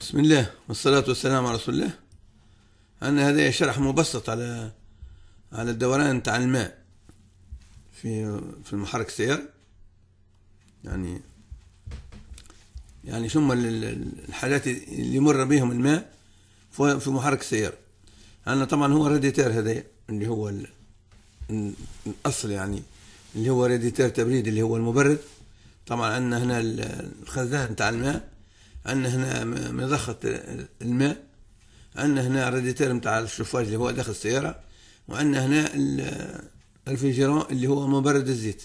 بسم الله والصلاة والسلام على رسول الله عندنا هذا شرح مبسط على على الدوران تاع الماء في في المحرك السيارة يعني يعني شو الحاجات اللي يمر بهم الماء في محرك السيارة عندنا طبعا هو راديتير هذا اللي هو الأصل يعني اللي هو راديتير تبريد اللي هو المبرد طبعا عندنا هنا الخزان تاع الماء عندنا هنا مضخة الماء عندنا هنا راديتير نتاع الشوفاج اللي هو داخل السيارة وعندنا هنا الفيجيرون اللي هو مبرد الزيت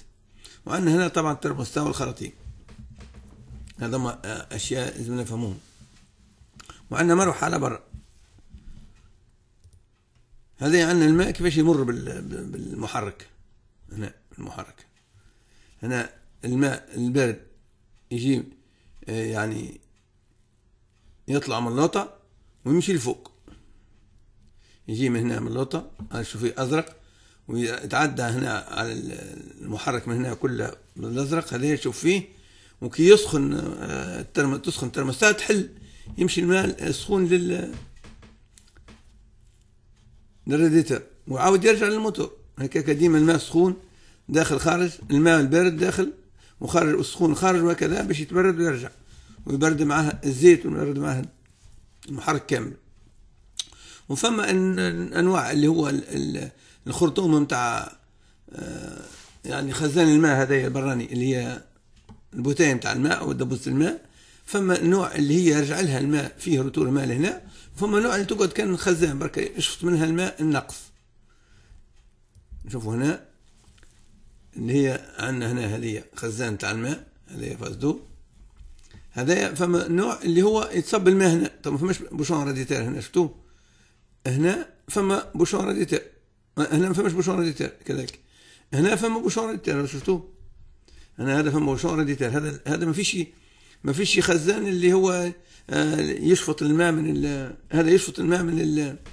وعندنا هنا طبعا الترموستات والخراطيم هذا ما اشياء لازم نفهموهم وعندنا مروحة على برا هذا عندنا يعني الماء كيفاش يمر بالمحرك هنا المحرك هنا الماء البارد يجي آه، يعني يطلع من اللوطه ويمشي لفوق يجي من هنا اللوطه هذا شوفي أزرق ويتعدى هنا على المحرك من هنا كله بالأزرق هذا يشوف فيه وكي يسخن آه، الترم تسخن الترمستات تحل يمشي الماء السخون لل للراديتر وعاود يرجع للموتور هكاك ديما الماء سخون داخل خارج الماء البارد داخل وخارج السخون خارج وهكذا باش يتبرد ويرجع ويبرد معها الزيت ويبرد معها المحرك كامل وفما إن انواع اللي هو الخرطوم نتاع آه، يعني خزان الماء هذايا البراني اللي هي البوتايه نتاع الماء ودبوس الماء فما نوع اللي هي يرجع لها الماء فيه رطوبه الماء لهنا فما نوع اللي تقعد كان خزان برك يشفط منها الماء النقص نشوفوا هنا اللي هي عندنا هنا هذه خزان تاع الماء هذه فاسدو هذا فما نوع اللي هو يتصب الماء هنا طب ما فماش بوشون راديتير هنا شفتوه هنا فما بوشون راديتير هنا ما فماش بوشون راديتير كذلك هنا فما بوشون راديتير شفتوه هنا هذا فما بوشون راديتير هذا هذا ما فيش ما فيش خزان اللي هو آه، يشفط الماء من هذا يشفط الماء من